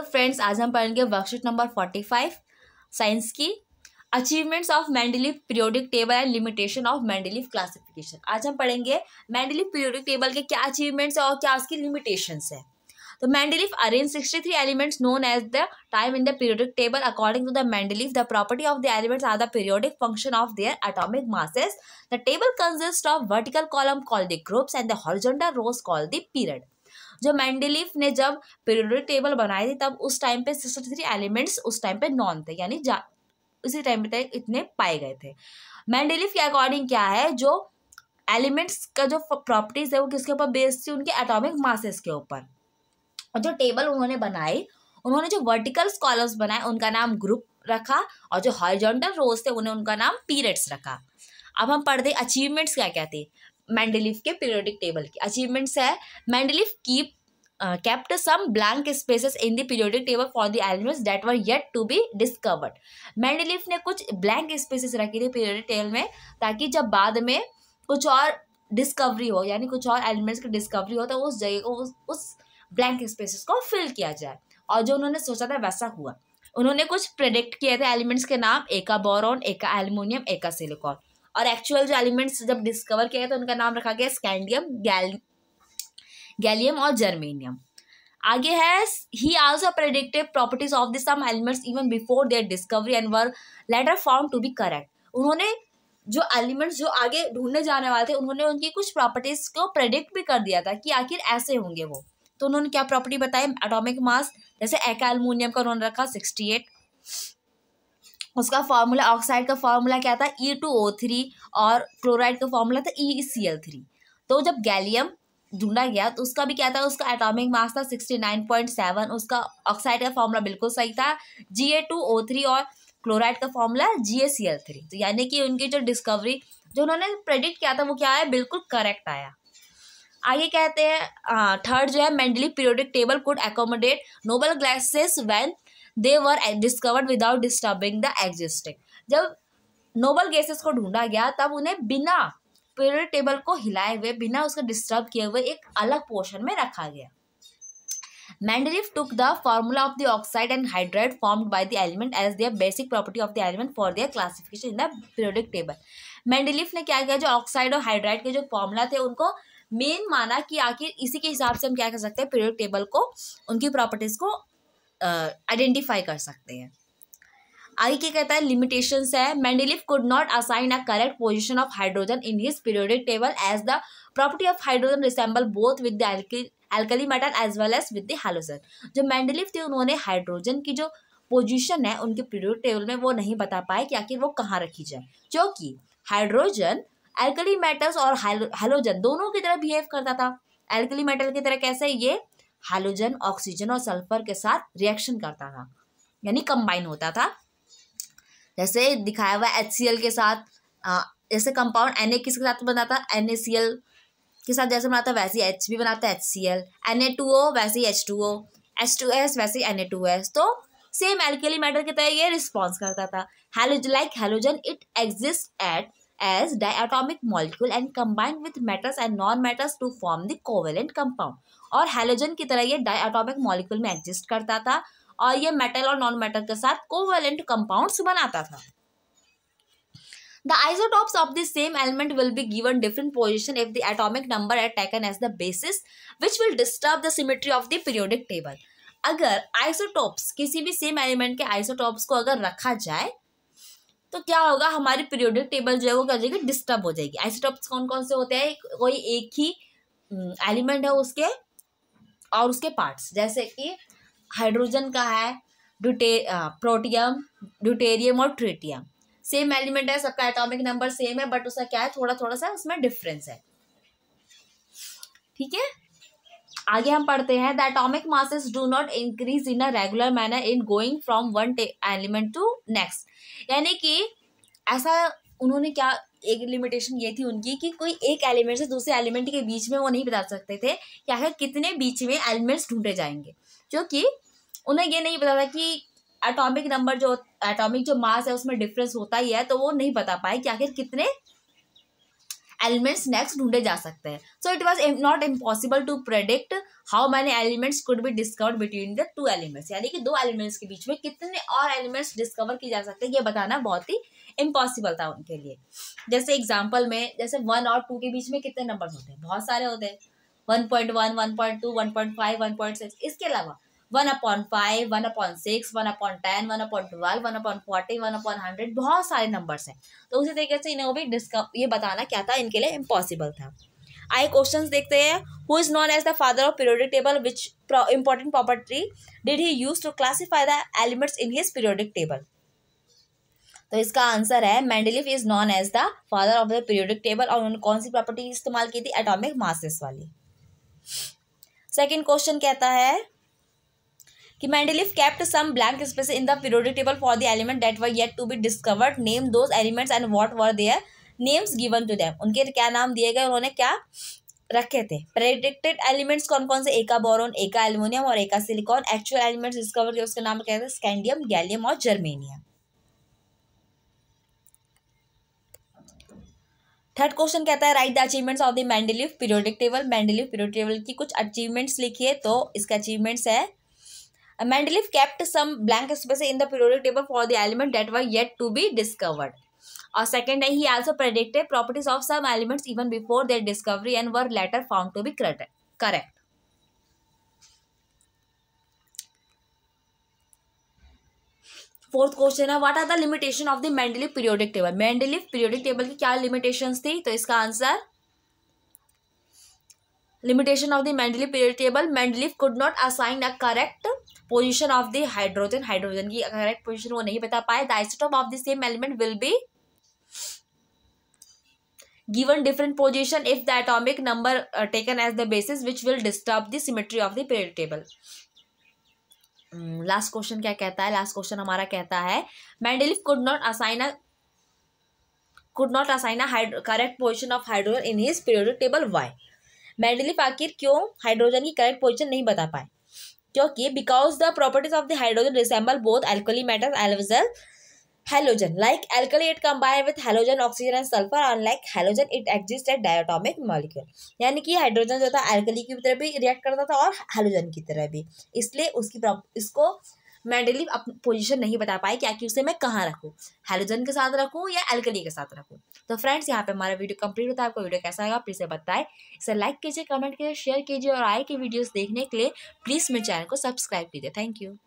Hello friends आज हम पढ़ेंगे worksheet number forty five science की achievements of Mendeleev periodic table and limitation of Mendeleev classification आज हम पढ़ेंगे मैंडलिफ पीरियोडिक टेबल के क्या अचीवमेंट्स है और क्या उसकी लिमिटेशंस है तो Mendeleev arrange sixty three elements known as the time in the periodic table according to the Mendeleev the property of the elements are the periodic function of their atomic masses the table consist of vertical column call the groups and the horizontal rows call the period जब Mendeleev ने जब periodic table बनाई थी तब उस time पे sixty three elements उस time पे नॉन थे यानी उसी टाइम तक इतने पाए गए थे मैंडलीफ के अकॉर्डिंग क्या है जो एलिमेंट्स का जो प्रॉपर्टीज है वो किसके ऊपर बेस्ड थी उनके एटॉमिक मासेस के ऊपर और जो टेबल उन्होंने बनाई उन्होंने जो वर्टिकल कॉलम्स बनाए उनका नाम ग्रुप रखा और जो हॉरिजॉन्टल रोज थे उन्हें उनका नाम पीरियड्स रखा अब हम पढ़ते अचीवमेंट्स क्या क्या थे मैंडलिफ के पीरियोडिक टेबल की अचीवमेंट्स है Mendeleev keep kept some blank spaces in the periodic table for the elements that were yet to be discovered Mendeleev ने कुछ ब्लैंक स्पेसेस रखी थी पीरियोडिक टेबल में ताकि जब बाद में कुछ और डिस्कवरी हो यानी कुछ और एलिमेंट्स की डिस्कवरी हो तो उस जगह को उस, उस ब्लैंक स्पेसेस को फिल किया जाए और जो उन्होंने सोचा था वैसा हुआ उन्होंने कुछ प्रेडिक्ट किए थे एलिमेंट्स के नाम एका बोरॉन एका एल्यूमिनियम एका सिलिकॉन और एक्चुअल जो एलिमेंट्स जब डिस्कवर किया गया तो उनका नाम रखा गया स्कैंडियम गैल गैलियम और जर्मेनियम आगे है he also predictive properties of the some elements even before their discovery and were later form to be correct उन्होंने जो एलिमेंट्स जो आगे ढूंढने जाने वाले थे उन्होंने उनकी कुछ प्रॉपर्टीज को प्रेडिक्ट भी कर दिया था कि आखिर ऐसे होंगे वो तो उन्होंने क्या प्रॉपर्टी बताई एटॉमिक मास जैसे एक एलमोनियम का उन्होंने रखा सिक्सटी एट उसका फार्मूला ऑक्साइड का फार्मूला क्या था ई टू ओ थ्री और क्लोराइड का फार्मूला था ई सी एल थ्री तो जब गैलियम ढूंढा गया तो उसका भी क्या था उसका एटॉमिक मास था सिक्सटी नाइन पॉइंट सेवन उसका ऑक्साइड का फार्मूला बिल्कुल सही था जी ए टू ओ थ्री और क्लोराइड का फॉर्मूला जी ए सी एल थ्री तो यानी कि उनकी जो डिस्कवरी जो उन्होंने प्रेडिक्ट किया था वो क्या आया बिल्कुल करेक्ट आया आगे कहते हैं थर्ड जो है Mendeleev periodic table could accommodate noble glasses when they were discovered without disturbing the existing जब नोबल गैसेस को ढूंढा गया तब उन्हें बिना पीरियड टेबल को हिलाए हुए बिना उसको डिस्टर्ब किए हुए एक अलग पोर्शन में रखा गया Mendeleev took the formula of the oxide and hydride formed by the element as their basic property of the element for their classification in the periodic table Mendeleev ने क्या किया जो ऑक्साइड और हाइड्राइड के जो फॉर्मूला थे उनको main माना कि आखिर इसी के हिसाब से हम क्या कर सकते हैं पीरियोडिक टेबल को उनकी प्रॉपर्टीज को आइडेंटिफाई कर सकते हैं आगे क्या कहता है लिमिटेशन है Mendeleev could not assign a correct position of hydrogen in his periodic table as the property of hydrogen resemble both with the alkali metal as well as with the halogen जो Mendeleev थे उन्होंने hydrogen की जो position है उनके periodic table में वो नहीं बता पाए कि आखिर वो कहाँ रखी जाए क्योंकि हाइड्रोजन एल्कली मेटल्स और हेलोजन दोनों की तरह बिहेव करता था एल्कली मेटल की तरह कैसे ये हाइड्रोजन ऑक्सीजन और सल्फर के साथ रिएक्शन करता था यानी कंबाइन होता था जैसे दिखाया हुआ एच के साथ जैसे कंपाउंड एन किसके साथ बनाता है एन के साथ जैसे बनाता है वैसे एच भी बनाता है H C L N A two O वैसे ही H two O H two S वैसे ही एन ए टू एस तो सेम एल्केली मैटर के तहत ये रिस्पॉन्स करता था हेलोज like halogen it exist at as diatomic molecule and combined with metals and non-metals to form the covalent compound. और हेलोजन की तरह ये डाइएटॉमिक मॉलिक्यूल में एग्जिस्ट करता था और ये मेटल और नॉन मेटल के साथ कोवेलेंट कंपाउंड्स बनाता था The isotopes of the same element will be given different position if the atomic number are taken as the basis, which will disturb the symmetry of the periodic table. अगर isotopes किसी भी same element के isotopes को अगर रखा जाए तो क्या होगा हमारी पीरियोडिक टेबल जो है वो क्या हो जाएगी डिस्टर्ब हो जाएगी आइसोटॉप्स कौन कौन से होते हैं कोई एक ही एलिमेंट हम्म, है उसके और उसके पार्ट्स जैसे कि हाइड्रोजन का है ड्यूटे प्रोटियम ड्यूटेरियम और ट्रिटियम सेम एलिमेंट है सबका एटॉमिक नंबर सेम है बट उसका क्या है थोड़ा थोड़ा सा उसमें डिफरेंस है ठीक है आगे हम पढ़ते हैं the atomic masses do not increase in a regular manner in going from one element to next यानी कि ऐसा उन्होंने क्या एक लिमिटेशन ये थी उनकी कि कोई एक एलिमेंट से दूसरे एलिमेंट के बीच में वो नहीं बता सकते थे कि आखिर कितने बीच में एलिमेंट्स ढूंढे जाएंगे क्योंकि उन्हें ये नहीं पता था कि एटॉमिक नंबर जो एटॉमिक जो मास है उसमें डिफरेंस होता ही है तो वो नहीं बता पाए कि आखिर कितने एलिमेंट्स नेक्स्ट ढूंढे जा सकते हैं so it was not impossible to predict how many elements could be discover between the two elements यानी कि दो एलिमेंट्स के बीच में कितने और एलिमेंट्स डिस्कवर किए जा सकते हैं ये बताना बहुत ही इम्पॉसिबल था उनके लिए जैसे एग्जाम्पल में जैसे वन और टू के बीच में कितने नंबर होते हैं बहुत सारे होते हैं one point one one point two one point five one point six इसके अलावा one upon five one upon six one upon ten one upon twelve one upon forty one upon hundred बहुत सारे नंबर्स हैं तो उसी तरीके से इन्हें भी डिस्क ये बताना क्या था इनके लिए इम्पॉसिबल था आई क्वेश्चन देखते हैं who is known as the father of periodic table which important property did he use to classify the elements in his periodic table तो इसका आंसर है Mendeleev is known as the father of the periodic table और उन्होंने कौन सी प्रॉपर्टी इस्तेमाल की थी एटॉमिक मासेस वाली सेकंड क्वेश्चन कहता है कि Mendeleev kept some blank space in the periodic table for the element that were yet to be discovered name those elements and what were their names given to them. उनके क्या नाम दिए गए उन्होंने क्या रखे थे प्रेडिक्टेड एलिमेंट्स कौन कौन से एका बोरोन एका एल्यूमिनियम और एका सिलिकॉन एक्चुअल एलिमेंट्स डिस्कवर किए उसके नाम क्या थे स्कैंडियम गैलियम और जर्मेनियम थर्ड क्वेश्चन कहता है write the achievements of the Mendeleev periodic table Mendeleev periodic table की कुछ अचीवमेंट्स लिखिए तो इसके अचीवमेंट्स है Mendeleev kept some blank space in the periodic table for the element that were yet to be discovered. और second है he also predicted properties of some elements even before their discovery and were later found to be correct fourth question है what are the limitation of the Mendeleev periodic table Mendeleev periodic table की क्या limitations थी तो इसका answer limitation of the mendeleev periodic table mendeleev could not assign a correct position of the hydrogen hydrogen की correct position वो नहीं बता पाए the isotope of the same element will be given different position if the atomic number uh, taken as the basis which will disturb the symmetry of the periodic table last hmm, question क्या कहता है last question हमारा कहता है Mendeleev could not assign a could not assign a correct position of hydrogen in his periodic table why Mendeleev आखिर क्यों hydrogen की correct position नहीं बता पाए क्योंकि because the properties of the hydrogen resemble both alkali metal एलविजल halogen like alkali combine with halogen oxygen and sulphur sulfur like halogen it exists at diatomic molecule यानी कि हाइड्रोजन जो था एल्कली की तरह भी रिएक्ट करता था और हेलोजन की तरह भी इसलिए उसकी प्रॉप इसको अपनी पोजीशन नहीं बता पाए क्या कि उसे मैं कहाँ रखूँ हेलोजन के साथ रखूँ या एल्कली के साथ रखूँ तो फ्रेंड्स यहाँ पे हमारा वीडियो कंप्लीट होता है आपको वीडियो कैसा आएगा प्लीज़ बताएं इसे लाइक कीजिए कमेंट कीजिए शेयर कीजिए और आए के वीडियोज़ देखने के लिए प्लीज़ मेरे चैनल को सब्सक्राइब कीजिए थैंक यू